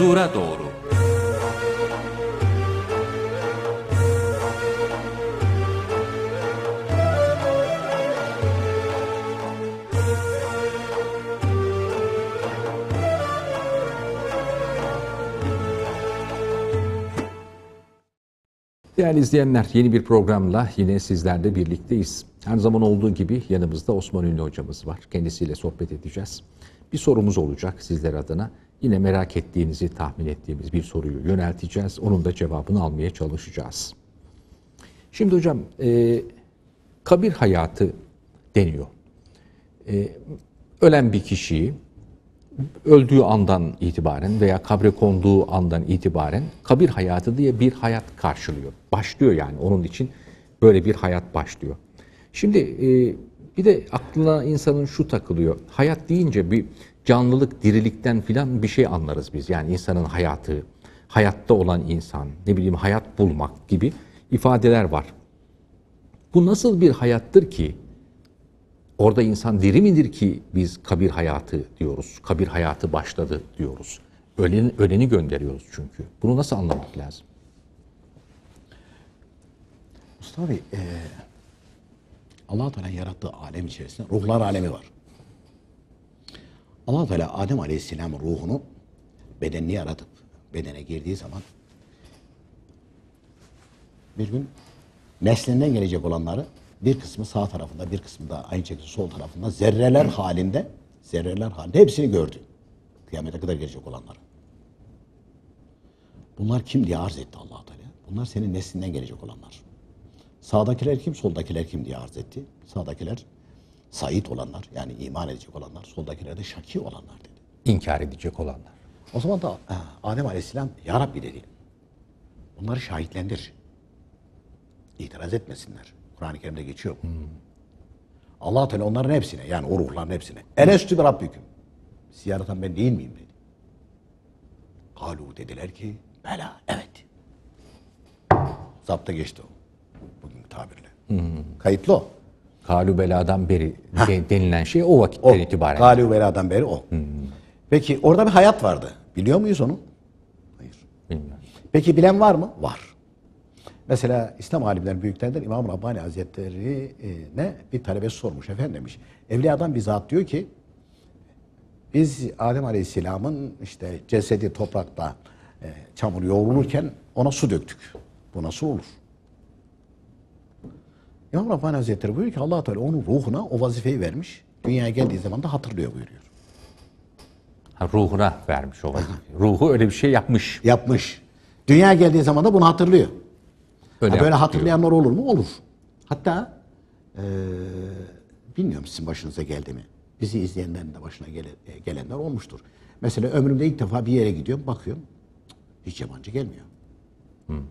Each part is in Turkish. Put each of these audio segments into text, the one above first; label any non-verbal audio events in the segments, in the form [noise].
huzura doğru. Değerli izleyenler, yeni bir programla yine sizlerle birlikteyiz. Her zaman olduğu gibi yanımızda Osman Ünlü hocamız var. Kendisiyle sohbet edeceğiz. Bir sorumuz olacak sizler adına yine merak ettiğinizi tahmin ettiğimiz bir soruyu yönelteceğiz. Onun da cevabını almaya çalışacağız. Şimdi hocam e, kabir hayatı deniyor. E, ölen bir kişiyi öldüğü andan itibaren veya kabre konduğu andan itibaren kabir hayatı diye bir hayat karşılıyor. Başlıyor yani onun için böyle bir hayat başlıyor. Şimdi e, bir de aklına insanın şu takılıyor. Hayat deyince bir canlılık, dirilikten filan bir şey anlarız biz. Yani insanın hayatı, hayatta olan insan, ne bileyim hayat bulmak gibi ifadeler var. Bu nasıl bir hayattır ki? Orada insan diri midir ki biz kabir hayatı diyoruz, kabir hayatı başladı diyoruz. Öleni, öleni gönderiyoruz çünkü. Bunu nasıl anlamak lazım? Mustafa Bey, e, allah Teala yarattığı alem içerisinde ruhlar alemi var allah Teala Adem Aleyhisselam ruhunu bedenini yaratıp bedene girdiği zaman bir gün neslinden gelecek olanları bir kısmı sağ tarafında bir kısmı da aynı şekilde sol tarafında zerreler halinde zerreler halinde hepsini gördü. Kıyamete kadar gelecek olanları. Bunlar kim diye arz etti allah Teala. Bunlar senin neslinden gelecek olanlar. Sağdakiler kim, soldakiler kim diye arz etti. Sağdakiler Sait olanlar yani iman edecek olanlar, soldakilerde de şaki olanlar dedi. İnkar edecek olanlar. O zaman da he, Adem Aleyhisselam Ya Rabbi dedi. Bunları şahitlendir. İtiraz etmesinler. Kur'an-ı Kerim'de geçiyor bu. Hmm. allah Teala onların hepsine yani o ruhların hepsine. Elestü bir Rabbiküm. Siyaratan ben değil miyim dedi. Kalu dediler ki bela evet. Zapta geçti o. Bugün tabirle. Hmm. Kayıtlı o. Beladan beri de, şey denilen şey o vakitten o, itibaren. Beladan beri o. Hmm. Peki orada bir hayat vardı. Biliyor muyuz onu? Hayır. Bilmiyorum. Peki bilen var mı? Var. Mesela İslam alimler büyüklerinden İmam Rabbani Hazretleri ne bir talebe sormuş efendim demiş. Evliyadan bir zat diyor ki biz Adem Aleyhisselam'ın işte cesedi toprakta e, çamur yoğrulurken ona su döktük. Bu nasıl olur? İmam Rabbani Hazretleri buyuruyor ki allah Teala onun ruhuna o vazifeyi vermiş. Dünyaya geldiği zaman da hatırlıyor buyuruyor. Ha, ruhuna vermiş o vazifeyi. Ruhu öyle bir şey yapmış. Yapmış. Dünyaya geldiği zaman da bunu hatırlıyor. Öyle ha, böyle hatırlayanlar olur mu? Olur. Hatta ee, bilmiyorum sizin başınıza geldi mi? Bizi izleyenlerin de başına gele, e, gelenler olmuştur. Mesela ömrümde ilk defa bir yere gidiyorum, bakıyorum. Hiç yabancı gelmiyor. Hmm.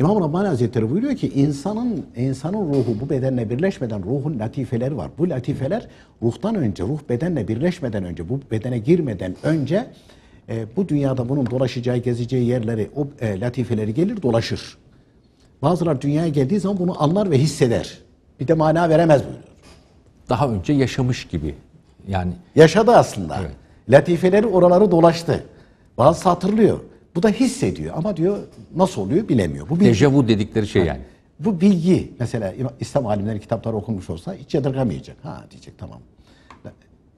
İmam Rabbani Hazretleri buyuruyor ki insanın insanın ruhu bu bedenle birleşmeden ruhun latifeleri var. Bu latifeler ruhtan önce, ruh bedenle birleşmeden önce, bu bedene girmeden önce e, bu dünyada bunun dolaşacağı, gezeceği yerleri, o e, latifeleri gelir dolaşır. Bazılar dünyaya geldiği zaman bunu anlar ve hisseder. Bir de mana veremez buyuruyor. Daha önce yaşamış gibi. Yani yaşadı aslında. Evet. Latifeleri oraları dolaştı. Bazı hatırlıyor. Bu da hissediyor ama diyor nasıl oluyor bilemiyor. Bu bilgi. Dejavu dedikleri şey yani. Bu bilgi mesela İslam alimleri kitapları okumuş olsa hiç yadırgamayacak. Ha diyecek tamam.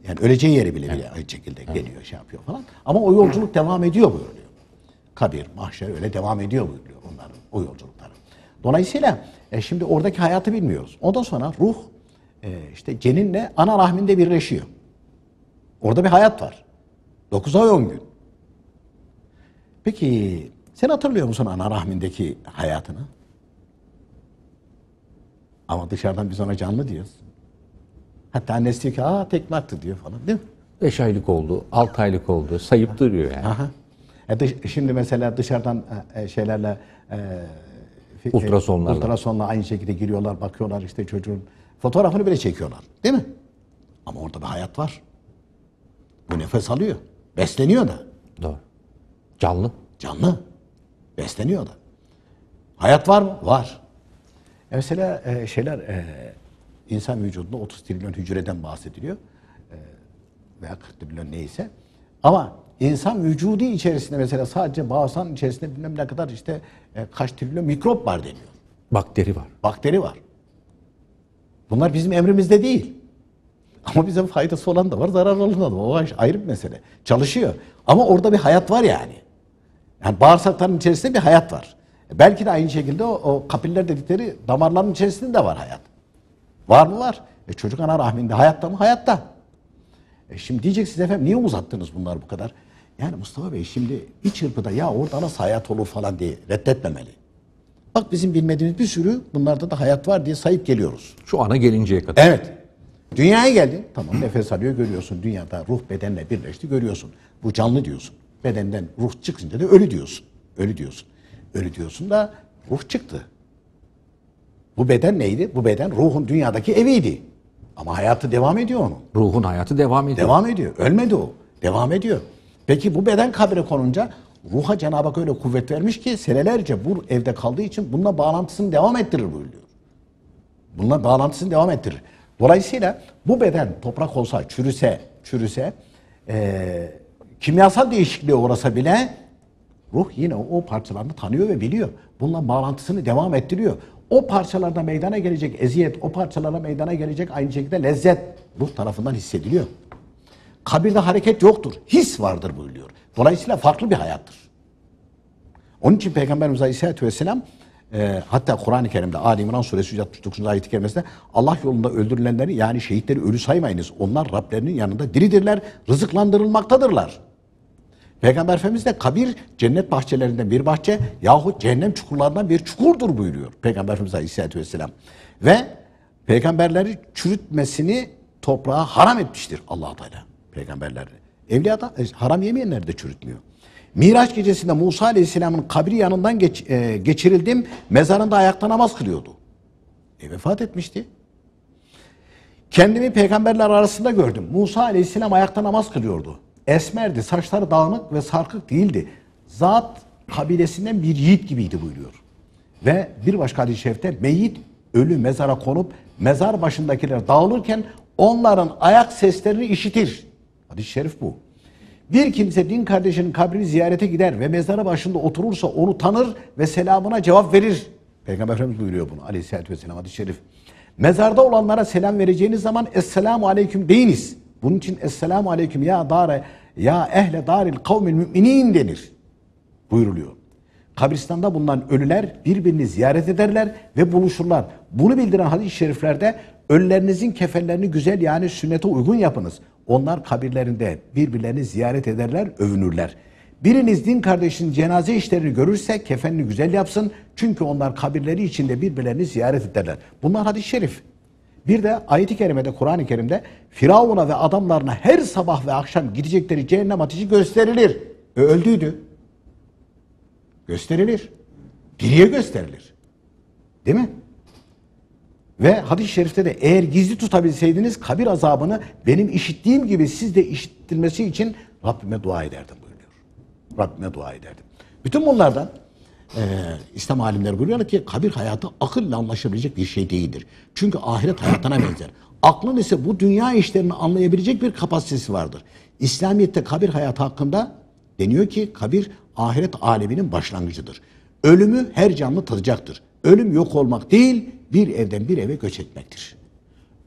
Yani öleceği yeri bile bile aynı şekilde geliyor şey yapıyor falan. Ama o yolculuk devam ediyor buyuruyor. Kabir, mahşer öyle devam ediyor buyuruyor onların o yolculukları. Dolayısıyla e, şimdi oradaki hayatı bilmiyoruz. Ondan sonra ruh e, işte ceninle ana rahminde birleşiyor. Orada bir hayat var. 9 ay 10 gün. Peki sen hatırlıyor musun ana rahmindeki hayatını? Ama dışarıdan biz ona canlı diyoruz. Hatta annesi diyor ki aa tekme attı diyor falan değil mi? Beş aylık oldu, 6 aylık oldu. Sayıp duruyor yani. Aha. E dış, şimdi mesela dışarıdan e, e şeylerle e, e, ultrasonlarla. ultrasonla aynı şekilde giriyorlar, bakıyorlar işte çocuğun fotoğrafını bile çekiyorlar. Değil mi? Ama orada bir hayat var. Bu nefes alıyor. Besleniyor da. Doğru. Canlı. Canlı. Besleniyor da. Hayat var mı? Var. E mesela e, şeyler e, insan vücudunda 30 trilyon hücreden bahsediliyor. E, veya 40 trilyon neyse. Ama insan vücudu içerisinde mesela sadece bağırsan içerisinde bilmem ne kadar işte e, kaç trilyon mikrop var deniyor. Bakteri var. Bakteri var. Bunlar bizim emrimizde değil. Ama bize faydası olan da var, zararlı olan da var. O ayrı bir mesele. Çalışıyor. Ama orada bir hayat var yani. Yani bağırsakların içerisinde bir hayat var. E, belki de aynı şekilde o, o kapiller dedikleri damarların içerisinde de var hayat. Var mı var? E çocuk ana rahminde hayatta mı? Hayatta. E şimdi diyeceksiniz efendim niye uzattınız bunlar bu kadar? Yani Mustafa Bey şimdi iç çırpıda ya orada nasıl hayat olur falan diye reddetmemeli. Bak bizim bilmediğimiz bir sürü bunlarda da hayat var diye sayıp geliyoruz. Şu ana gelinceye kadar. Evet. Dünyaya geldin. Tamam nefes alıyor görüyorsun. Dünyada ruh bedenle birleşti görüyorsun. Bu canlı diyorsun bedenden ruh çıkınca da ölü diyorsun. Ölü diyorsun. Ölü diyorsun da ruh çıktı. Bu beden neydi? Bu beden ruhun dünyadaki eviydi. Ama hayatı devam ediyor onun. Ruhun hayatı devam ediyor. Devam ediyor. Ölmedi o. Devam ediyor. Peki bu beden kabre konunca ruha Cenab-ı Hak öyle kuvvet vermiş ki senelerce bu evde kaldığı için bununla bağlantısını devam ettirir buyuruyor. Bununla bağlantısını devam ettirir. Dolayısıyla bu beden toprak olsa, çürüse, çürüse ee, kimyasal değişikliğe uğrasa bile ruh yine o parçalarını tanıyor ve biliyor. Bununla bağlantısını devam ettiriyor. O parçalarda meydana gelecek eziyet, o parçalarda meydana gelecek aynı şekilde lezzet ruh tarafından hissediliyor. Kabirde hareket yoktur. His vardır buyuruyor. Dolayısıyla farklı bir hayattır. Onun için Peygamberimiz Aleyhisselatü Vesselam e, hatta Kur'an-ı Kerim'de Ali İmran Suresi 169. ayet-i kerimesinde Allah yolunda öldürülenleri yani şehitleri ölü saymayınız. Onlar Rablerinin yanında diridirler, rızıklandırılmaktadırlar. Peygamber Efendimiz de kabir cennet bahçelerinden bir bahçe yahut cehennem çukurlarından bir çukurdur buyuruyor Peygamber Efendimiz Aleyhisselatü Vesselam. Ve peygamberleri çürütmesini toprağa haram etmiştir allah Teala peygamberlerini. Evliyada e, haram yemeyenler de çürütmüyor. Miraç gecesinde Musa Aleyhisselam'ın kabri yanından geç, e, geçirildim. Mezarında ayakta namaz kılıyordu. E vefat etmişti. Kendimi peygamberler arasında gördüm. Musa Aleyhisselam ayakta namaz kılıyordu esmerdi, saçları dağınık ve sarkık değildi. Zat kabilesinden bir yiğit gibiydi buyuruyor. Ve bir başka hadis-i şerifte meyit ölü mezara konup mezar başındakiler dağılırken onların ayak seslerini işitir. Hadis-i şerif bu. Bir kimse din kardeşinin kabrini ziyarete gider ve mezarı başında oturursa onu tanır ve selamına cevap verir. Peygamber Efendimiz buyuruyor bunu aleyhissalatü vesselam hadis-i şerif. Mezarda olanlara selam vereceğiniz zaman Esselamu Aleyküm deyiniz. Bunun için Esselamu Aleyküm ya dare ya ehle daril kavmil müminin denir buyuruluyor. Kabristanda bulunan ölüler birbirini ziyaret ederler ve buluşurlar. Bunu bildiren hadis-i şeriflerde ölülerinizin kefenlerini güzel yani sünnete uygun yapınız. Onlar kabirlerinde birbirlerini ziyaret ederler, övünürler. Biriniz din kardeşinin cenaze işlerini görürse kefenini güzel yapsın. Çünkü onlar kabirleri içinde birbirlerini ziyaret ederler. Bunlar hadis-i şerif. Bir de ayeti kerimede, Kur'an-ı Kerim'de Firavun'a ve adamlarına her sabah ve akşam gidecekleri cehennem ateşi gösterilir. E öldüydü. Gösterilir. Diriye gösterilir. Değil mi? Ve hadis-i şerifte de eğer gizli tutabilseydiniz kabir azabını benim işittiğim gibi siz de işittilmesi için Rabbime dua ederdim buyuruyor. Rabbime dua ederdim. Bütün bunlardan e, İslam alimleri buyuruyorlar ki kabir hayatı akılla anlaşılabilecek bir şey değildir. Çünkü ahiret hayatına benzer. Aklın ise bu dünya işlerini anlayabilecek bir kapasitesi vardır. İslamiyet'te kabir hayatı hakkında deniyor ki kabir ahiret aleminin başlangıcıdır. Ölümü her canlı tadacaktır. Ölüm yok olmak değil, bir evden bir eve göç etmektir.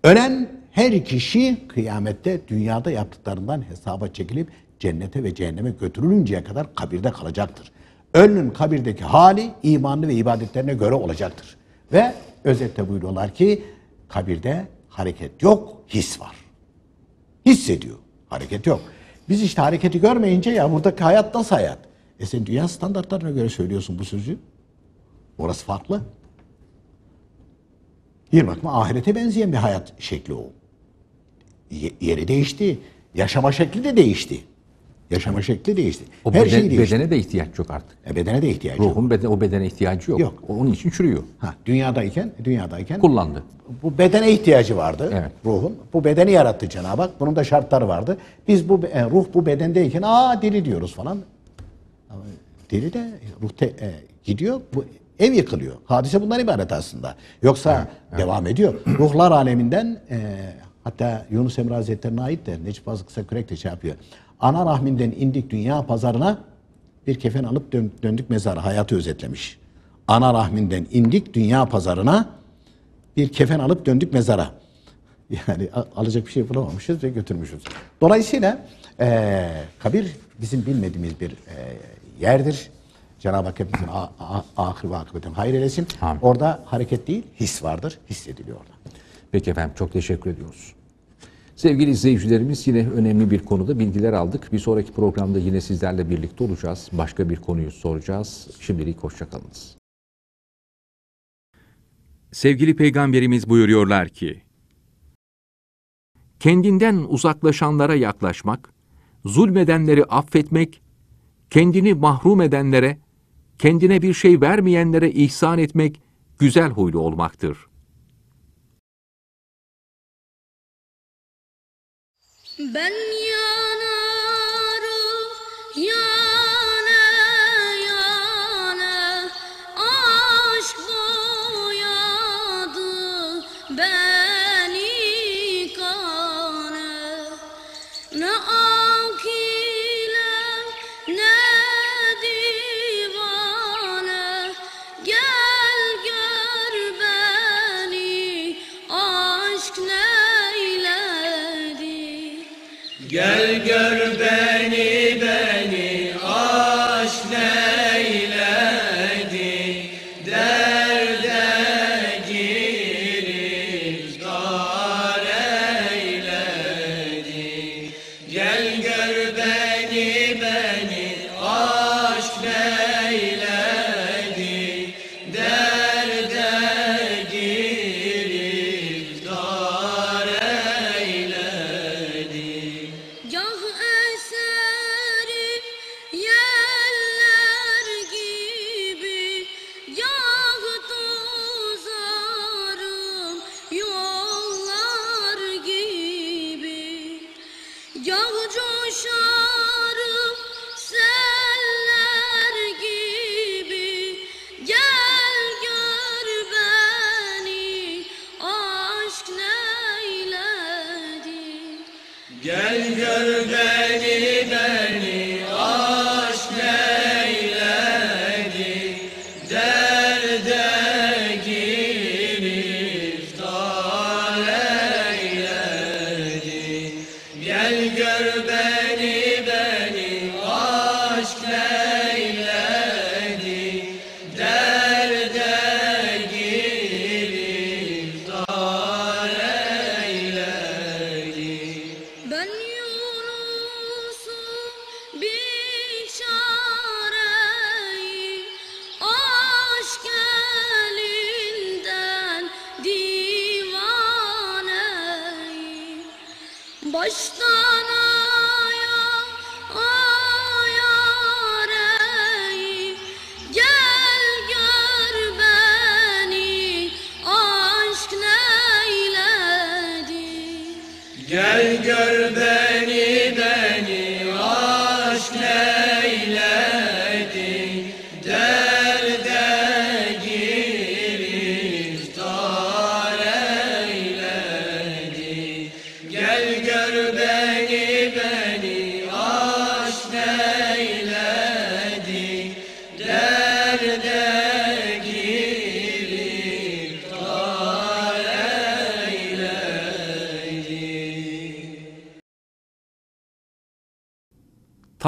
Ölen her kişi kıyamette dünyada yaptıklarından hesaba çekilip cennete ve cehenneme götürülünceye kadar kabirde kalacaktır ölünün kabirdeki hali imanlı ve ibadetlerine göre olacaktır. Ve özetle buyuruyorlar ki kabirde hareket yok, his var. Hissediyor, hareket yok. Biz işte hareketi görmeyince ya buradaki hayat nasıl hayat? E sen dünya standartlarına göre söylüyorsun bu sözü. Orası farklı. Bir bakma ahirete benzeyen bir hayat şekli o. Yeri değişti. Yaşama şekli de değişti. Yaşama şekli değişti. O Her beden, şey değişti. Bedene de ihtiyaç yok artık. E bedene de ihtiyaç yok. Ruhun o bedene ihtiyacı yok. yok. Onun için çürüyor. Ha, dünyadayken, dünyadayken kullandı. Bu bedene ihtiyacı vardı evet. ruhun. Bu bedeni yarattı Cenab-ı Hak. Bunun da şartları vardı. Biz bu e, ruh bu bedendeyken aa deli diyoruz falan. Ama deli de ruh te, e, gidiyor. Bu ev yıkılıyor. Hadise bundan ibaret aslında. Yoksa evet, evet. devam ediyor. Ruhlar aleminden e, hatta Yunus Emre Hazretleri'ne ait de Necip Fazıl Kısa Kürek de şey yapıyor. Ana rahminden indik dünya pazarına bir kefen alıp döndük mezarı Hayatı özetlemiş. Ana rahminden indik dünya pazarına bir kefen alıp döndük mezara. [laughs] Yani alacak bir şey bulamamışız ve götürmüşüz. Dolayısıyla e, kabir bizim bilmediğimiz bir e, yerdir. Cenab-ı Hak hepimizin ahir ve akıbetin hayır eylesin. Amin. Orada hareket değil, his vardır, hissediliyor orada. Peki efendim çok teşekkür ediyoruz. Sevgili izleyicilerimiz yine önemli bir konuda bilgiler aldık. Bir sonraki programda yine sizlerle birlikte olacağız. Başka bir konuyu soracağız. Şimdilik hoşçakalınız. Sevgili Peygamberimiz buyuruyorlar ki, Kendinden uzaklaşanlara yaklaşmak, zulmedenleri affetmek, kendini mahrum edenlere, kendine bir şey vermeyenlere ihsan etmek güzel huylu olmaktır. بل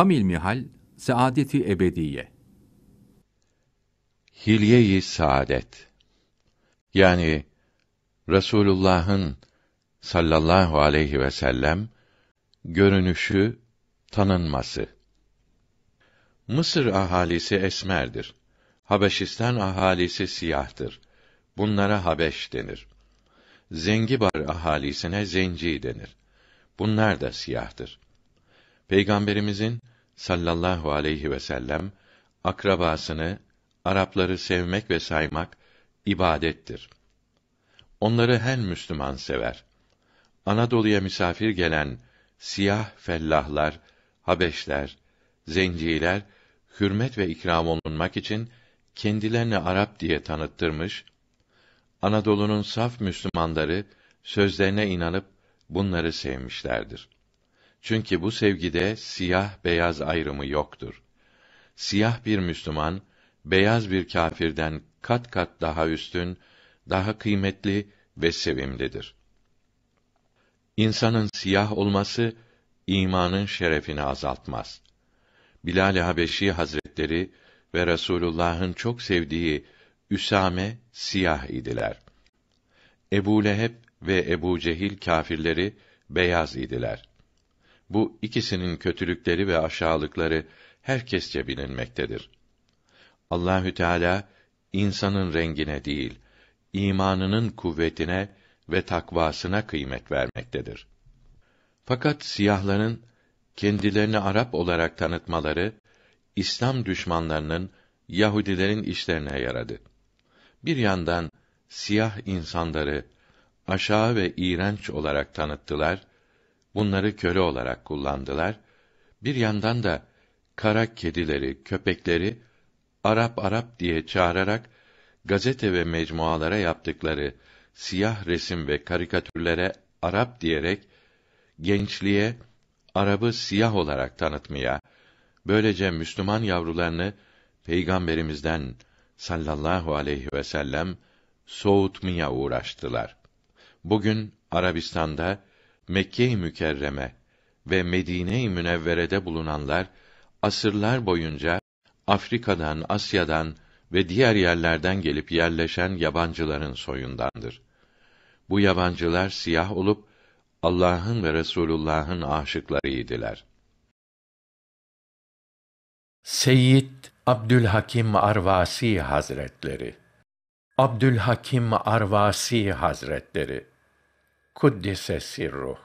Tam ilmihal saadeti ebediye. Hilye-i saadet. Yani Resulullah'ın sallallahu aleyhi ve sellem görünüşü, tanınması. Mısır ahalisi esmerdir. Habeşistan ahalisi siyahtır. Bunlara Habeş denir. Zengibar ahalisine Zenci denir. Bunlar da siyahtır. Peygamberimizin sallallahu aleyhi ve sellem akrabasını, Arapları sevmek ve saymak ibadettir. Onları her Müslüman sever. Anadolu'ya misafir gelen siyah fellahlar, Habeşler, Zenciler hürmet ve ikram olunmak için kendilerini Arap diye tanıttırmış. Anadolu'nun saf Müslümanları sözlerine inanıp bunları sevmişlerdir. Çünkü bu sevgide siyah beyaz ayrımı yoktur. Siyah bir Müslüman beyaz bir kâfirden kat kat daha üstün, daha kıymetli ve sevimlidir. İnsanın siyah olması imanın şerefini azaltmaz. Bilal Habeşi Hazretleri ve Resulullah'ın çok sevdiği Üsame siyah idiler. Ebu Leheb ve Ebu Cehil kâfirleri beyaz idiler bu ikisinin kötülükleri ve aşağılıkları herkesçe bilinmektedir. Allahü Teala insanın rengine değil, imanının kuvvetine ve takvasına kıymet vermektedir. Fakat siyahların kendilerini Arap olarak tanıtmaları İslam düşmanlarının Yahudilerin işlerine yaradı. Bir yandan siyah insanları aşağı ve iğrenç olarak tanıttılar bunları köle olarak kullandılar. Bir yandan da kara kedileri, köpekleri Arap Arap diye çağırarak gazete ve mecmualara yaptıkları siyah resim ve karikatürlere Arap diyerek gençliğe Arabı siyah olarak tanıtmaya, böylece Müslüman yavrularını Peygamberimizden sallallahu aleyhi ve sellem soğutmaya uğraştılar. Bugün Arabistan'da Mekke-i Mükerreme ve Medine-i Münevvere'de bulunanlar asırlar boyunca Afrika'dan, Asya'dan ve diğer yerlerden gelip yerleşen yabancıların soyundandır. Bu yabancılar siyah olup Allah'ın ve Resulullah'ın aşıklarıydılar. Seyyid Abdülhakim Arvasi Hazretleri Abdülhakim Arvasi Hazretleri Kuddise sirruh.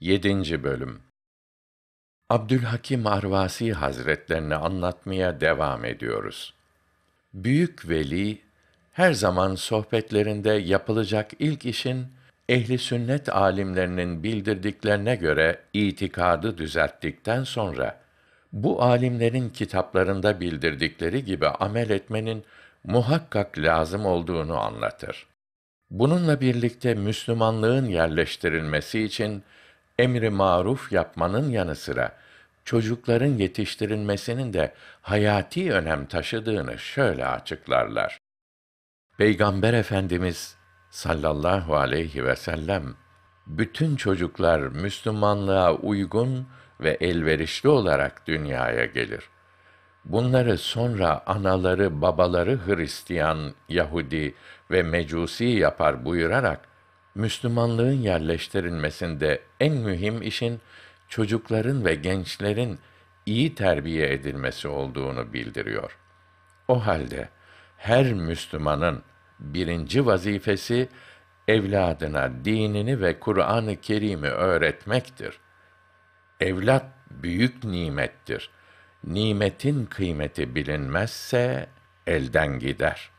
7. bölüm. Abdülhakim Arvasi Hazretlerini anlatmaya devam ediyoruz. Büyük veli her zaman sohbetlerinde yapılacak ilk işin ehli sünnet alimlerinin bildirdiklerine göre itikadı düzelttikten sonra bu alimlerin kitaplarında bildirdikleri gibi amel etmenin muhakkak lazım olduğunu anlatır. Bununla birlikte Müslümanlığın yerleştirilmesi için emri maruf yapmanın yanı sıra çocukların yetiştirilmesinin de hayati önem taşıdığını şöyle açıklarlar. Peygamber Efendimiz sallallahu aleyhi ve sellem bütün çocuklar Müslümanlığa uygun ve elverişli olarak dünyaya gelir. Bunları sonra anaları, babaları Hristiyan, Yahudi ve Mecusi yapar buyurarak Müslümanlığın yerleştirilmesinde en mühim işin çocukların ve gençlerin iyi terbiye edilmesi olduğunu bildiriyor. O halde her Müslümanın birinci vazifesi evladına dinini ve Kur'an-ı Kerim'i öğretmektir. Evlat büyük nimettir.'' nimetin kıymeti bilinmezse elden gider.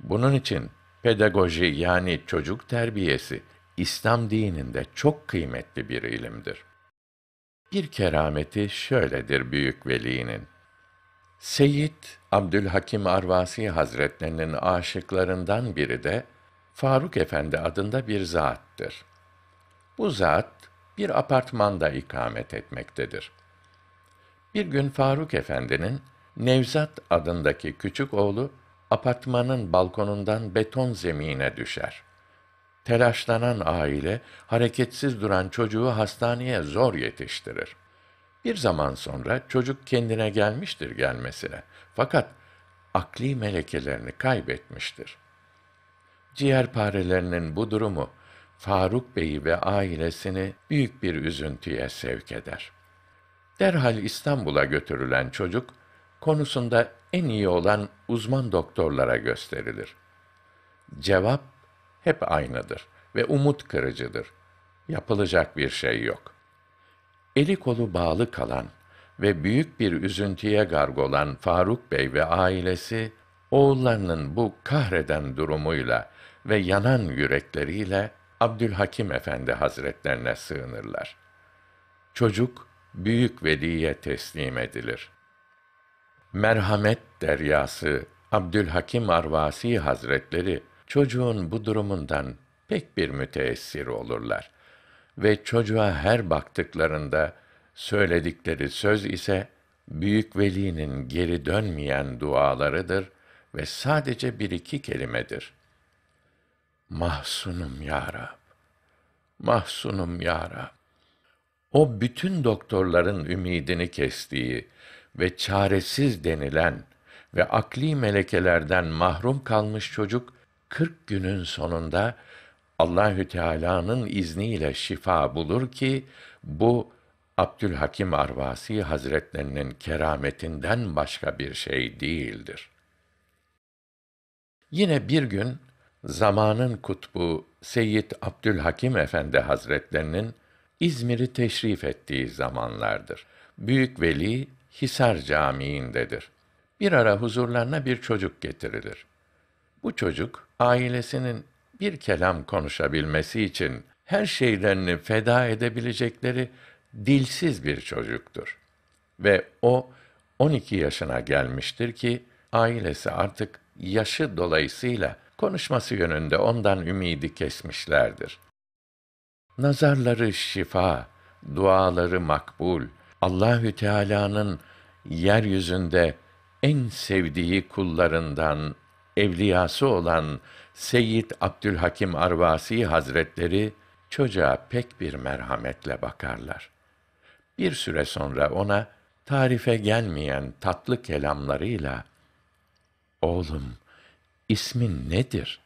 Bunun için pedagoji yani çocuk terbiyesi İslam dininde çok kıymetli bir ilimdir. Bir kerameti şöyledir büyük velinin. Seyit Abdülhakim Arvasi Hazretlerinin aşıklarından biri de Faruk Efendi adında bir zattır. Bu zat bir apartmanda ikamet etmektedir. Bir gün Faruk Efendi'nin Nevzat adındaki küçük oğlu apartmanın balkonundan beton zemine düşer. Telaşlanan aile hareketsiz duran çocuğu hastaneye zor yetiştirir. Bir zaman sonra çocuk kendine gelmiştir gelmesine. Fakat akli melekelerini kaybetmiştir. Ciğerparelerinin bu durumu Faruk Bey'i ve ailesini büyük bir üzüntüye sevk eder. Derhal İstanbul'a götürülen çocuk konusunda en iyi olan uzman doktorlara gösterilir. Cevap hep aynıdır ve umut kırıcıdır. Yapılacak bir şey yok. Eli kolu bağlı kalan ve büyük bir üzüntüye gargolan Faruk Bey ve ailesi oğullarının bu kahreden durumuyla ve yanan yürekleriyle Abdülhakim Efendi Hazretlerine sığınırlar. Çocuk büyük veliye teslim edilir. Merhamet deryası Abdülhakim Arvasi Hazretleri çocuğun bu durumundan pek bir müteessir olurlar ve çocuğa her baktıklarında söyledikleri söz ise büyük velinin geri dönmeyen dualarıdır ve sadece bir iki kelimedir. Mahsunum ya Rab. Mahsunum ya Rab. O bütün doktorların ümidini kestiği ve çaresiz denilen ve akli melekelerden mahrum kalmış çocuk 40 günün sonunda Allahü Teala'nın izniyle şifa bulur ki bu Abdülhakim Arvasi Hazretlerinin kerametinden başka bir şey değildir. Yine bir gün zamanın kutbu Seyyid Abdülhakim Efendi Hazretlerinin İzmir'i teşrif ettiği zamanlardır. Büyük Veli Hisar Camii'ndedir. Bir ara huzurlarına bir çocuk getirilir. Bu çocuk ailesinin bir kelam konuşabilmesi için her şeylerini feda edebilecekleri dilsiz bir çocuktur. Ve o 12 yaşına gelmiştir ki ailesi artık yaşı dolayısıyla konuşması yönünde ondan ümidi kesmişlerdir. Nazarları şifa, duaları makbul. Allahü Teala'nın yeryüzünde en sevdiği kullarından evliyası olan Seyyid Abdülhakim Arvasi Hazretleri çocuğa pek bir merhametle bakarlar. Bir süre sonra ona tarife gelmeyen tatlı kelamlarıyla "Oğlum, ismin nedir?"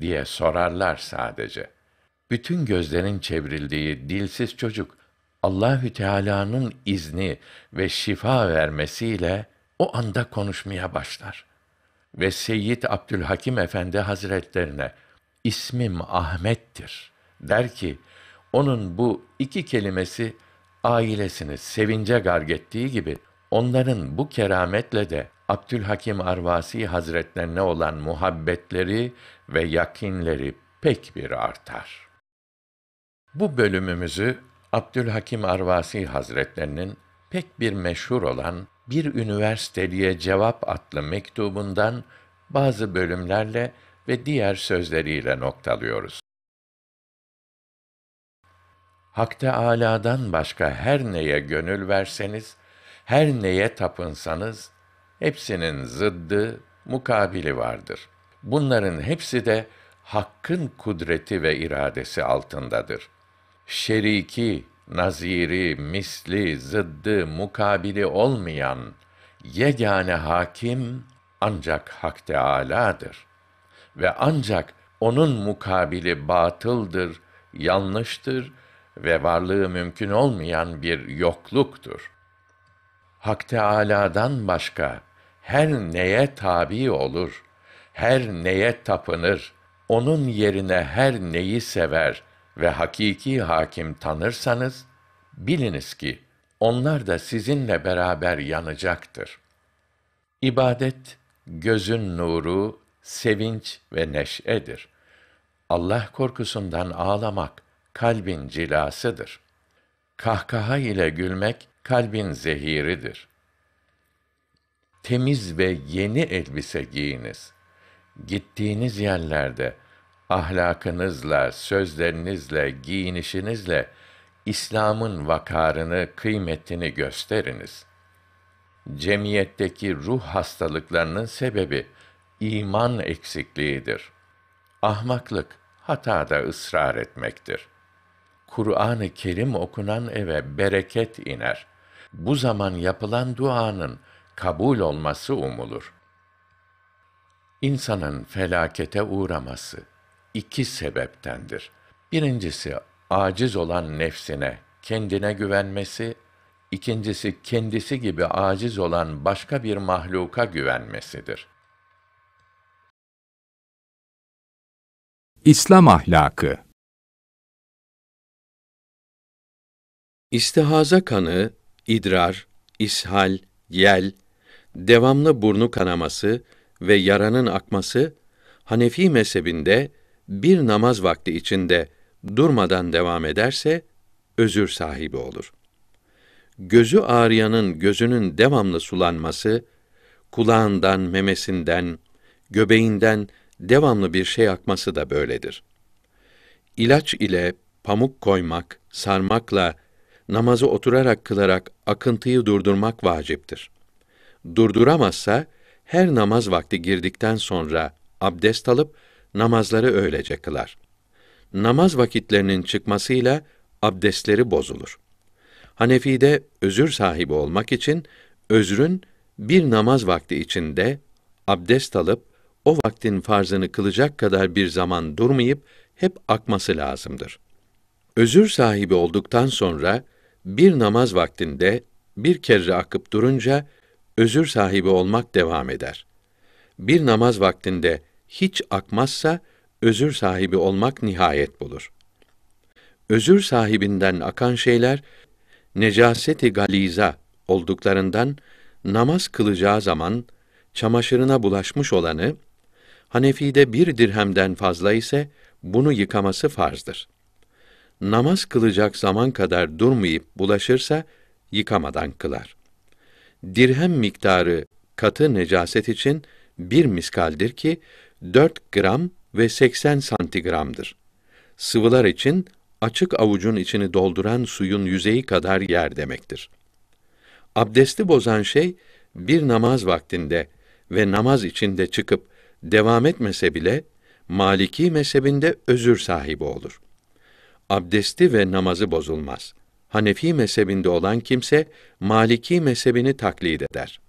diye sorarlar sadece bütün gözlerin çevrildiği dilsiz çocuk Allahü Teala'nın izni ve şifa vermesiyle o anda konuşmaya başlar. Ve Seyyid Abdülhakim Efendi Hazretlerine ismim Ahmet'tir der ki onun bu iki kelimesi ailesini sevince garg ettiği gibi onların bu kerametle de Abdülhakim Arvasi Hazretlerine olan muhabbetleri ve yakinleri pek bir artar. Bu bölümümüzü Abdülhakim Arvasi Hazretlerinin pek bir meşhur olan bir üniversiteliye cevap adlı mektubundan bazı bölümlerle ve diğer sözleriyle noktalıyoruz. Hak Teâlâ'dan başka her neye gönül verseniz, her neye tapınsanız, hepsinin zıddı, mukabili vardır. Bunların hepsi de Hakk'ın kudreti ve iradesi altındadır.'' şeriki, naziri, misli, zıddı, mukabili olmayan yegane hakim ancak Hak Teâlâ'dır. Ve ancak onun mukabili batıldır, yanlıştır ve varlığı mümkün olmayan bir yokluktur. Hak Teâlâ'dan başka her neye tabi olur, her neye tapınır, onun yerine her neyi sever, ve hakiki hakim tanırsanız biliniz ki onlar da sizinle beraber yanacaktır. İbadet gözün nuru, sevinç ve neşedir. Allah korkusundan ağlamak kalbin cilasıdır. Kahkaha ile gülmek kalbin zehiridir. Temiz ve yeni elbise giyiniz. Gittiğiniz yerlerde ahlakınızla, sözlerinizle, giyinişinizle İslam'ın vakarını, kıymetini gösteriniz. Cemiyetteki ruh hastalıklarının sebebi iman eksikliğidir. Ahmaklık hatada ısrar etmektir. Kur'an-ı Kerim okunan eve bereket iner. Bu zaman yapılan duanın kabul olması umulur. İnsanın felakete uğraması iki sebeptendir. Birincisi aciz olan nefsine, kendine güvenmesi, ikincisi kendisi gibi aciz olan başka bir mahluka güvenmesidir. İslam ahlakı İstihaza kanı, idrar, ishal, yel, devamlı burnu kanaması ve yaranın akması Hanefi mezhebinde bir namaz vakti içinde durmadan devam ederse özür sahibi olur. Gözü ağrıyanın gözünün devamlı sulanması, kulağından, memesinden, göbeğinden devamlı bir şey akması da böyledir. İlaç ile pamuk koymak, sarmakla namazı oturarak kılarak akıntıyı durdurmak vaciptir. Durduramazsa her namaz vakti girdikten sonra abdest alıp namazları öylece kılar. Namaz vakitlerinin çıkmasıyla abdestleri bozulur. Hanefi'de özür sahibi olmak için özrün bir namaz vakti içinde abdest alıp o vaktin farzını kılacak kadar bir zaman durmayıp hep akması lazımdır. Özür sahibi olduktan sonra bir namaz vaktinde bir kere akıp durunca özür sahibi olmak devam eder. Bir namaz vaktinde hiç akmazsa özür sahibi olmak nihayet bulur. Özür sahibinden akan şeyler necaseti galiza olduklarından namaz kılacağı zaman çamaşırına bulaşmış olanı Hanefi'de bir dirhemden fazla ise bunu yıkaması farzdır. Namaz kılacak zaman kadar durmayıp bulaşırsa yıkamadan kılar. Dirhem miktarı katı necaset için bir miskaldir ki 4 gram ve 80 santigramdır. Sıvılar için açık avucun içini dolduran suyun yüzeyi kadar yer demektir. Abdesti bozan şey bir namaz vaktinde ve namaz içinde çıkıp devam etmese bile Maliki mezhebinde özür sahibi olur. Abdesti ve namazı bozulmaz. Hanefi mezhebinde olan kimse Maliki mezhebini taklit eder.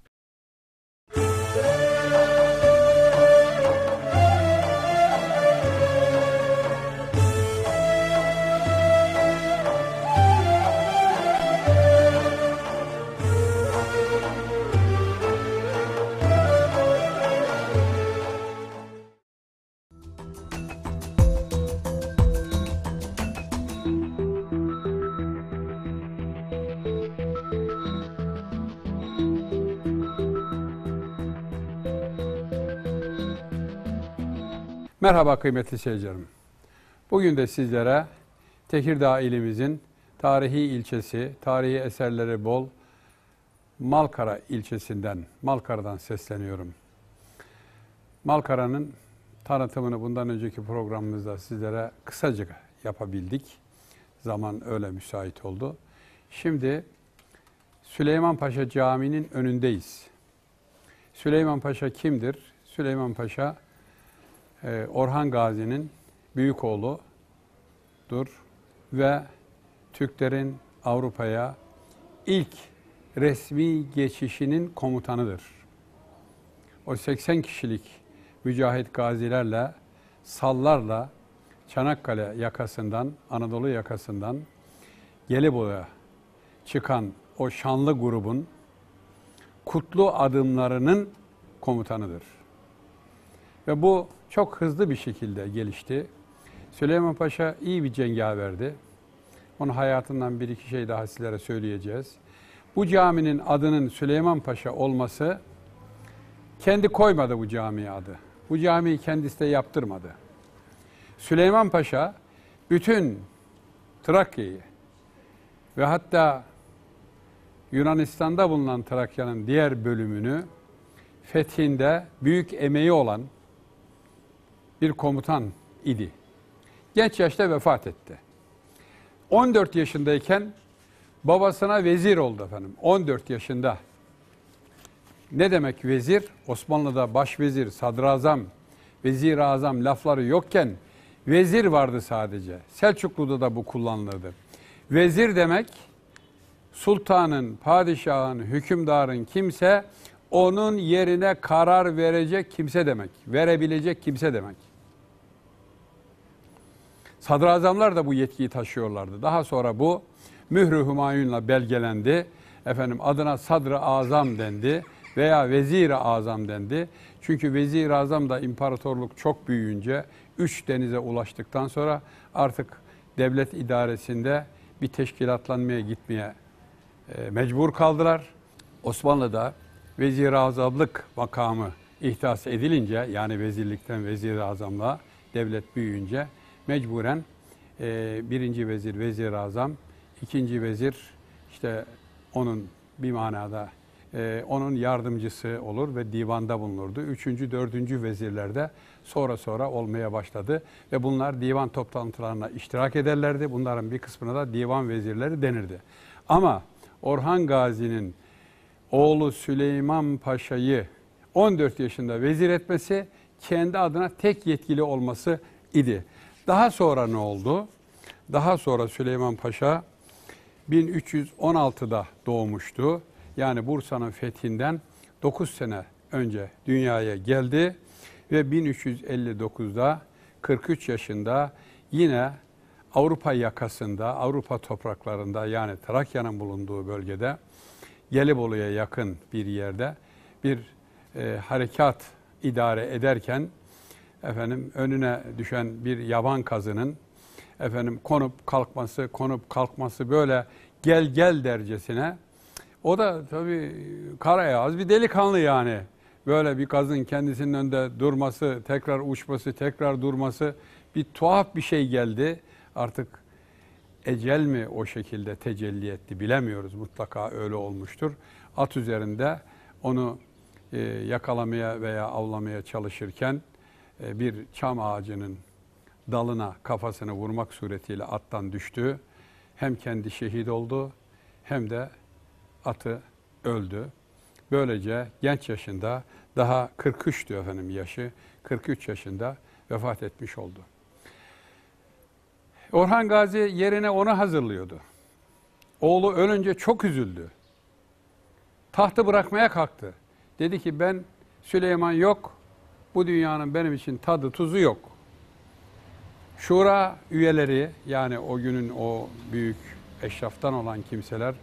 Merhaba kıymetli seyircilerim. Bugün de sizlere Tekirdağ ilimizin tarihi ilçesi, tarihi eserleri bol Malkara ilçesinden, Malkara'dan sesleniyorum. Malkara'nın tanıtımını bundan önceki programımızda sizlere kısacık yapabildik. Zaman öyle müsait oldu. Şimdi Süleyman Paşa Camii'nin önündeyiz. Süleyman Paşa kimdir? Süleyman Paşa ee, Orhan Gazi'nin büyük oğludur ve Türklerin Avrupa'ya ilk resmi geçişinin komutanıdır. O 80 kişilik mücahit gazilerle, sallarla Çanakkale yakasından, Anadolu yakasından Gelibolu'ya çıkan o şanlı grubun kutlu adımlarının komutanıdır. Ve bu çok hızlı bir şekilde gelişti. Süleyman Paşa iyi bir cengaverdi. Onun hayatından bir iki şey daha sizlere söyleyeceğiz. Bu caminin adının Süleyman Paşa olması kendi koymadı bu camiye adı. Bu camiyi kendisi de yaptırmadı. Süleyman Paşa bütün Trakya'yı ve hatta Yunanistan'da bulunan Trakya'nın diğer bölümünü fethinde büyük emeği olan bir komutan idi. Genç yaşta vefat etti. 14 yaşındayken babasına vezir oldu efendim. 14 yaşında. Ne demek vezir? Osmanlı'da başvezir, sadrazam, vezir azam lafları yokken vezir vardı sadece. Selçuklu'da da bu kullanılırdı. Vezir demek sultanın, padişahın, hükümdarın kimse onun yerine karar verecek kimse demek. Verebilecek kimse demek. Sadrazamlar da bu yetkiyi taşıyorlardı. Daha sonra bu mührü Hümayun'la belgelendi. Efendim adına sadr-ı azam dendi veya vezir-i azam dendi. Çünkü vezir-i azam da imparatorluk çok büyüyünce üç denize ulaştıktan sonra artık devlet idaresinde bir teşkilatlanmaya gitmeye e, mecbur kaldılar. Osmanlı'da vezir-i azamlık makamı ihtisas edilince yani vezirlikten vezir-i azamla devlet büyüyünce mecburen e, birinci vezir vezir azam, ikinci vezir işte onun bir manada e, onun yardımcısı olur ve divanda bulunurdu. Üçüncü, dördüncü vezirler de sonra sonra olmaya başladı ve bunlar divan toplantılarına iştirak ederlerdi. Bunların bir kısmına da divan vezirleri denirdi. Ama Orhan Gazi'nin oğlu Süleyman Paşa'yı 14 yaşında vezir etmesi kendi adına tek yetkili olması idi. Daha sonra ne oldu? Daha sonra Süleyman Paşa 1316'da doğmuştu. Yani Bursa'nın fethinden 9 sene önce dünyaya geldi ve 1359'da 43 yaşında yine Avrupa yakasında, Avrupa topraklarında yani Trakya'nın bulunduğu bölgede Gelibolu'ya yakın bir yerde bir e, harekat idare ederken efendim önüne düşen bir yaban kazının efendim konup kalkması, konup kalkması böyle gel gel dercesine. O da tabii az bir delikanlı yani. Böyle bir kazın kendisinin önünde durması, tekrar uçması, tekrar durması bir tuhaf bir şey geldi. Artık ecel mi o şekilde tecelli etti bilemiyoruz. Mutlaka öyle olmuştur. At üzerinde onu e, yakalamaya veya avlamaya çalışırken e, bir çam ağacının dalına kafasını vurmak suretiyle attan düştü. Hem kendi şehit oldu hem de atı öldü. Böylece genç yaşında daha 43'tü efendim yaşı. 43 yaşında vefat etmiş oldu. Orhan Gazi yerine onu hazırlıyordu. Oğlu ölünce çok üzüldü. Tahtı bırakmaya kalktı. Dedi ki ben Süleyman yok, bu dünyanın benim için tadı tuzu yok. Şura üyeleri yani o günün o büyük eşraftan olan kimseler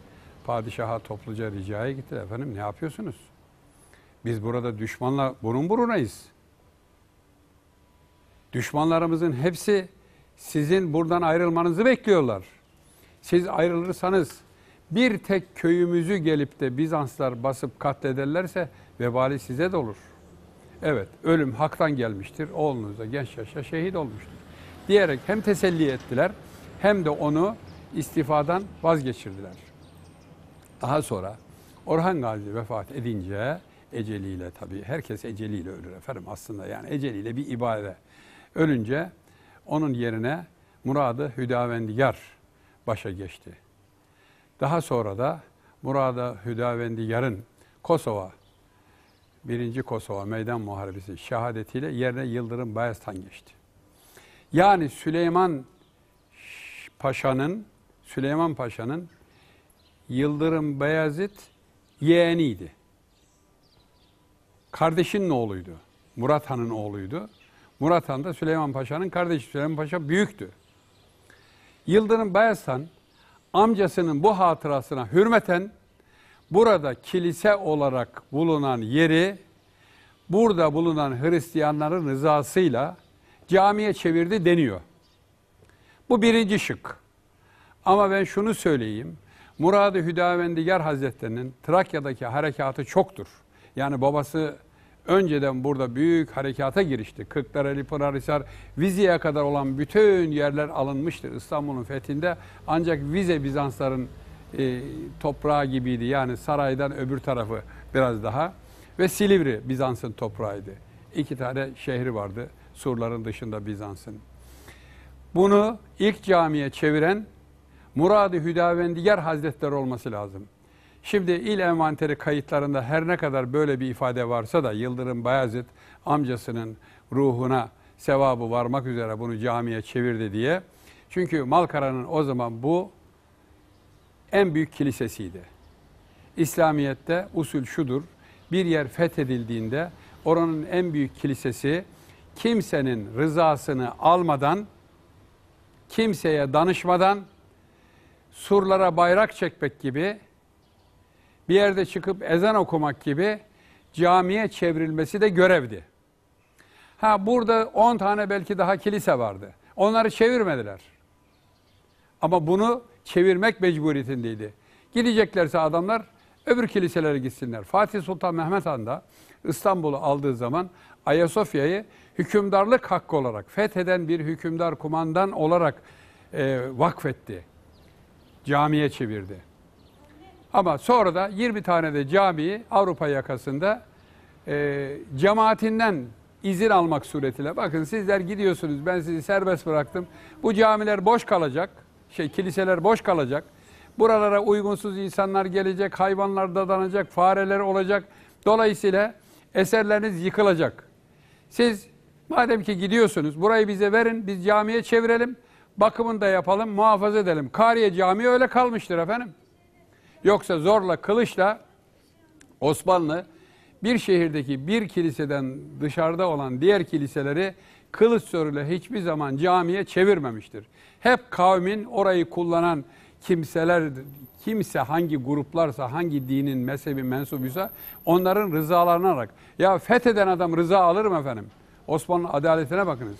padişaha topluca ricaya gitti. Efendim ne yapıyorsunuz? Biz burada düşmanla burun burunayız. Düşmanlarımızın hepsi sizin buradan ayrılmanızı bekliyorlar. Siz ayrılırsanız bir tek köyümüzü gelip de Bizanslar basıp katlederlerse vebali size de olur.'' Evet, ölüm haktan gelmiştir. Oğlunuz da genç yaşta şehit olmuştur. Diyerek hem teselli ettiler hem de onu istifadan vazgeçirdiler. Daha sonra Orhan Gazi vefat edince eceliyle tabii herkes eceliyle ölür efendim aslında yani eceliyle bir ibade Ölünce onun yerine Muradı Hüdavendigar başa geçti. Daha sonra da Murada Hüdavendigar'ın Kosova birinci Kosova Meydan Muharebesi şehadetiyle yerine Yıldırım Bayezid'den geçti. Yani Süleyman Paşa'nın Süleyman Paşa'nın Yıldırım Beyazıt yeğeniydi. Kardeşinin oğluydu. Murat Han'ın oğluydu. Murat Han da Süleyman Paşa'nın kardeşi. Süleyman Paşa büyüktü. Yıldırım Bayezid amcasının bu hatırasına hürmeten burada kilise olarak bulunan yeri burada bulunan Hristiyanların rızasıyla camiye çevirdi deniyor. Bu birinci şık. Ama ben şunu söyleyeyim. Murad-ı Hüdavendigar Hazretlerinin Trakya'daki harekatı çoktur. Yani babası önceden burada büyük harekata girişti. Kırklareli, Pınarhisar, Vize'ye kadar olan bütün yerler alınmıştır İstanbul'un fethinde. Ancak Vize Bizansların e, toprağı gibiydi. Yani saraydan öbür tarafı biraz daha. Ve Silivri Bizans'ın toprağıydı. İki tane şehri vardı surların dışında Bizans'ın. Bunu ilk camiye çeviren Murad-ı Hüdavendigar Hazretleri olması lazım. Şimdi il envanteri kayıtlarında her ne kadar böyle bir ifade varsa da Yıldırım Bayezid amcasının ruhuna sevabı varmak üzere bunu camiye çevirdi diye. Çünkü Malkara'nın o zaman bu en büyük kilisesiydi. İslamiyet'te usul şudur. Bir yer fethedildiğinde oranın en büyük kilisesi kimsenin rızasını almadan, kimseye danışmadan surlara bayrak çekmek gibi, bir yerde çıkıp ezan okumak gibi camiye çevrilmesi de görevdi. Ha burada 10 tane belki daha kilise vardı. Onları çevirmediler. Ama bunu çevirmek mecburiyetindeydi. Gideceklerse adamlar öbür kiliselere gitsinler. Fatih Sultan Mehmet Han da İstanbul'u aldığı zaman Ayasofya'yı hükümdarlık hakkı olarak fetheden bir hükümdar kumandan olarak e, vakfetti. Camiye çevirdi. Ama sonra da 20 tane de camiyi Avrupa yakasında e, cemaatinden izin almak suretiyle bakın sizler gidiyorsunuz ben sizi serbest bıraktım. Bu camiler boş kalacak şey kiliseler boş kalacak. Buralara uygunsuz insanlar gelecek, hayvanlar dadanacak, fareler olacak. Dolayısıyla eserleriniz yıkılacak. Siz madem ki gidiyorsunuz burayı bize verin, biz camiye çevirelim, bakımını da yapalım, muhafaza edelim. Kariye Camii öyle kalmıştır efendim. Yoksa zorla, kılıçla Osmanlı bir şehirdeki bir kiliseden dışarıda olan diğer kiliseleri kılıç soruyla hiçbir zaman camiye çevirmemiştir. Hep kavmin orayı kullanan kimseler, kimse hangi gruplarsa, hangi dinin mezhebi mensubuysa onların rızalanarak. Ya fetheden adam rıza alır mı efendim? Osmanlı adaletine bakınız.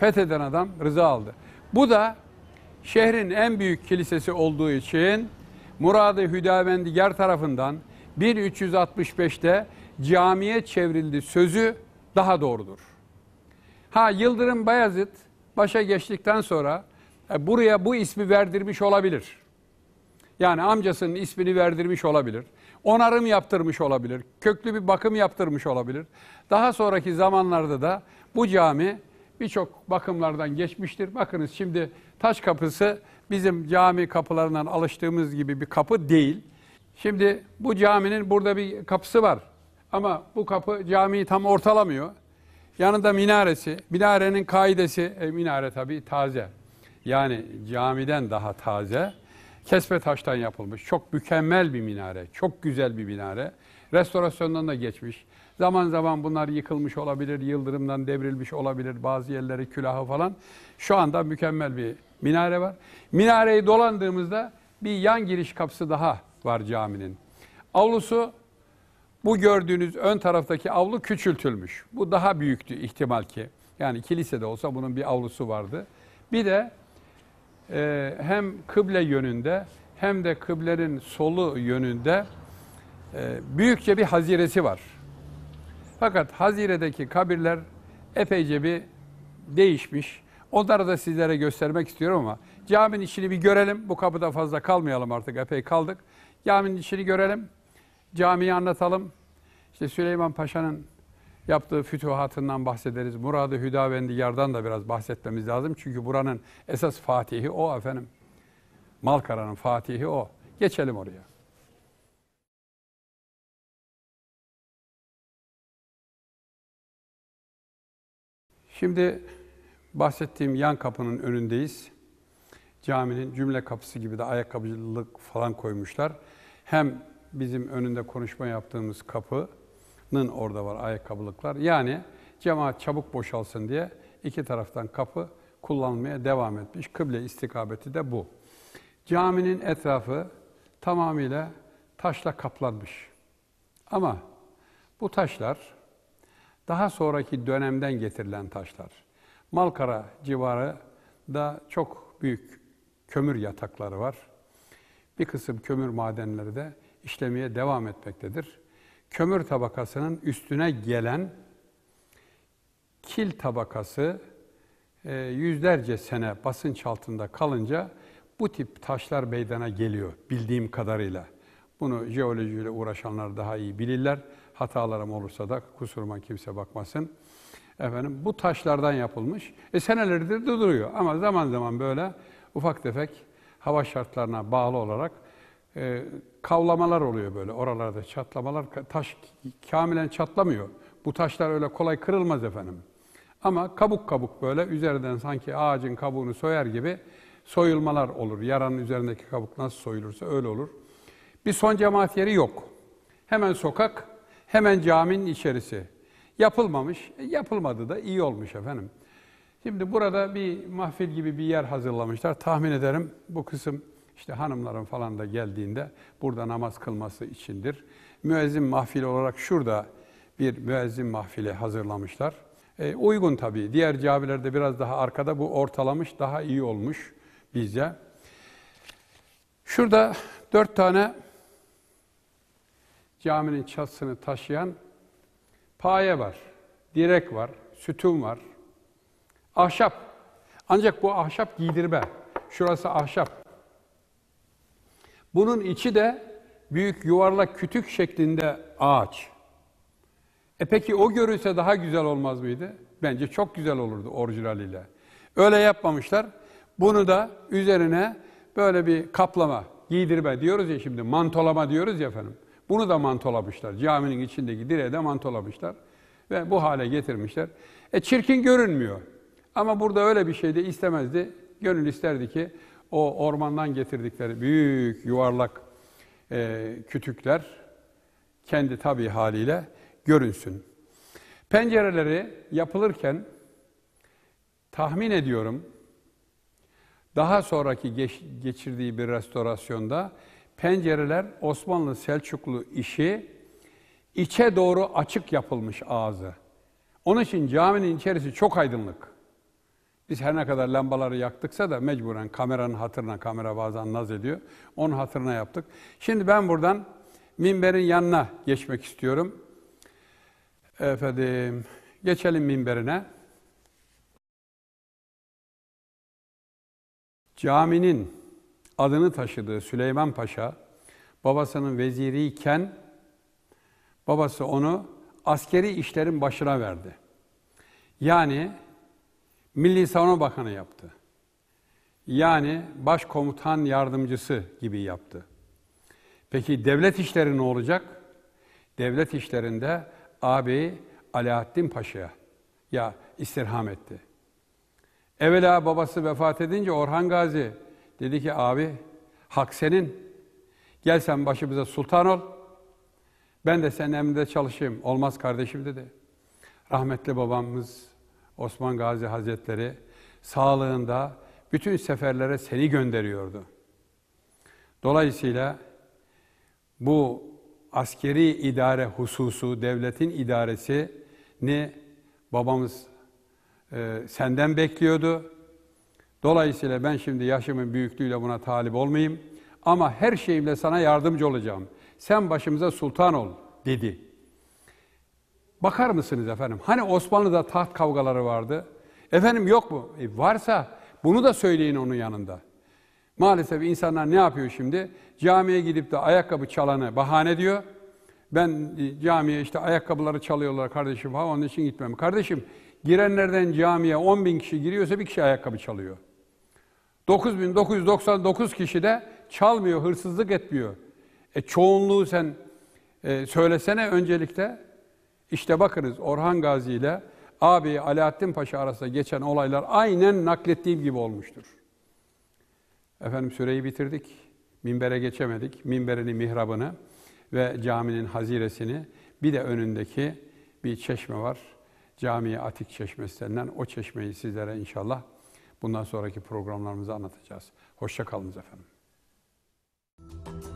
Fetheden adam rıza aldı. Bu da şehrin en büyük kilisesi olduğu için Murad-ı Hüdavendigar tarafından 1365'te camiye çevrildi sözü daha doğrudur. Ha Yıldırım Bayezid başa geçtikten sonra e, buraya bu ismi verdirmiş olabilir. Yani amcasının ismini verdirmiş olabilir. Onarım yaptırmış olabilir. Köklü bir bakım yaptırmış olabilir. Daha sonraki zamanlarda da bu cami birçok bakımlardan geçmiştir. Bakınız şimdi taş kapısı bizim cami kapılarından alıştığımız gibi bir kapı değil. Şimdi bu caminin burada bir kapısı var. Ama bu kapı camiyi tam ortalamıyor. Yanında minaresi, minarenin kaidesi, e, minare tabii taze. Yani camiden daha taze. Kesme taştan yapılmış. Çok mükemmel bir minare, çok güzel bir minare. Restorasyondan da geçmiş. Zaman zaman bunlar yıkılmış olabilir, yıldırımdan devrilmiş olabilir, bazı yerleri külahı falan. Şu anda mükemmel bir minare var. Minareyi dolandığımızda bir yan giriş kapısı daha var caminin. Avlusu bu gördüğünüz ön taraftaki avlu küçültülmüş. Bu daha büyüktü ihtimal ki. Yani kilisede olsa bunun bir avlusu vardı. Bir de e, hem kıble yönünde hem de kıblenin solu yönünde e, büyükçe bir haziresi var. Fakat haziredeki kabirler epeyce bir değişmiş. Onları da sizlere göstermek istiyorum ama caminin içini bir görelim. Bu kapıda fazla kalmayalım artık epey kaldık. Caminin içini görelim camiyi anlatalım. İşte Süleyman Paşa'nın yaptığı fütuhatından bahsederiz. Muradı Hüdavendigar'dan da biraz bahsetmemiz lazım. Çünkü buranın esas fatihi o efendim. Malkara'nın fatihi o. Geçelim oraya. Şimdi bahsettiğim yan kapının önündeyiz. Caminin cümle kapısı gibi de ayakkabılık falan koymuşlar. Hem bizim önünde konuşma yaptığımız kapının orada var ayakkabılıklar. Yani cemaat çabuk boşalsın diye iki taraftan kapı kullanmaya devam etmiş. Kıble istikabeti de bu. Caminin etrafı tamamıyla taşla kaplanmış. Ama bu taşlar daha sonraki dönemden getirilen taşlar. Malkara civarı da çok büyük kömür yatakları var. Bir kısım kömür madenleri de işlemeye devam etmektedir. Kömür tabakasının üstüne gelen kil tabakası e, yüzlerce sene basınç altında kalınca bu tip taşlar meydana geliyor bildiğim kadarıyla. Bunu jeolojiyle uğraşanlar daha iyi bilirler. Hatalarım olursa da kusuruma kimse bakmasın. Efendim bu taşlardan yapılmış. E senelerdir duruyor ama zaman zaman böyle ufak tefek hava şartlarına bağlı olarak e, kavlamalar oluyor böyle oralarda çatlamalar. Taş kamilen çatlamıyor. Bu taşlar öyle kolay kırılmaz efendim. Ama kabuk kabuk böyle üzerinden sanki ağacın kabuğunu soyar gibi soyulmalar olur. Yaranın üzerindeki kabuk nasıl soyulursa öyle olur. Bir son cemaat yeri yok. Hemen sokak, hemen caminin içerisi. Yapılmamış, e, yapılmadı da iyi olmuş efendim. Şimdi burada bir mahfil gibi bir yer hazırlamışlar. Tahmin ederim bu kısım işte hanımların falan da geldiğinde burada namaz kılması içindir. Müezzin mahfili olarak şurada bir müezzin mahfili hazırlamışlar. E, uygun tabii. Diğer camilerde biraz daha arkada bu ortalamış daha iyi olmuş bizce. Şurada dört tane caminin çatısını taşıyan paye var, direk var, sütun var, ahşap. Ancak bu ahşap giydirme. Şurası ahşap. Bunun içi de büyük yuvarlak kütük şeklinde ağaç. E peki o görülse daha güzel olmaz mıydı? Bence çok güzel olurdu orijinaliyle. Öyle yapmamışlar. Bunu da üzerine böyle bir kaplama, giydirme diyoruz ya şimdi, mantolama diyoruz ya efendim. Bunu da mantolamışlar. Caminin içindeki direğe de mantolamışlar. Ve bu hale getirmişler. E çirkin görünmüyor. Ama burada öyle bir şey de istemezdi. Gönül isterdi ki o ormandan getirdikleri büyük yuvarlak e, kütükler kendi tabi haliyle görünsün. Pencereleri yapılırken tahmin ediyorum daha sonraki geç, geçirdiği bir restorasyonda pencereler Osmanlı Selçuklu işi içe doğru açık yapılmış ağzı. Onun için caminin içerisi çok aydınlık. Biz her ne kadar lambaları yaktıksa da mecburen kameranın hatırına, kamera bazen naz ediyor. Onun hatırına yaptık. Şimdi ben buradan minberin yanına geçmek istiyorum. Efendim, geçelim minberine. Caminin adını taşıdığı Süleyman Paşa, babasının veziriyken babası onu askeri işlerin başına verdi. Yani Milli Savunma Bakanı yaptı. Yani başkomutan yardımcısı gibi yaptı. Peki devlet işleri ne olacak? Devlet işlerinde ağabeyi Alaaddin Paşa'ya ya istirham etti. Evvela babası vefat edince Orhan Gazi dedi ki abi hak senin. Gel sen başımıza sultan ol. Ben de senin emrinde çalışayım. Olmaz kardeşim dedi. Rahmetli babamız Osman Gazi Hazretleri sağlığında bütün seferlere seni gönderiyordu. Dolayısıyla bu askeri idare hususu, devletin idaresi ne babamız e, senden bekliyordu. Dolayısıyla ben şimdi yaşımın büyüklüğüyle buna talip olmayayım ama her şeyimle sana yardımcı olacağım. Sen başımıza sultan ol dedi. Bakar mısınız efendim? Hani Osmanlı'da taht kavgaları vardı. Efendim yok mu? E varsa bunu da söyleyin onun yanında. Maalesef insanlar ne yapıyor şimdi? Camiye gidip de ayakkabı çalanı bahane diyor. Ben e, camiye işte ayakkabıları çalıyorlar kardeşim ha onun için gitmem. Kardeşim girenlerden camiye 10 bin kişi giriyorsa bir kişi ayakkabı çalıyor. 9999 kişi de çalmıyor, hırsızlık etmiyor. E çoğunluğu sen e, söylesene öncelikle. İşte bakınız Orhan Gazi ile abi Alaaddin Paşa arasında geçen olaylar aynen naklettiğim gibi olmuştur. Efendim süreyi bitirdik. Minbere geçemedik. Minberini, mihrabını ve caminin haziresini bir de önündeki bir çeşme var. Camiye Atik Çeşmesi denilen o çeşmeyi sizlere inşallah bundan sonraki programlarımızda anlatacağız. Hoşça kalınız efendim. Müzik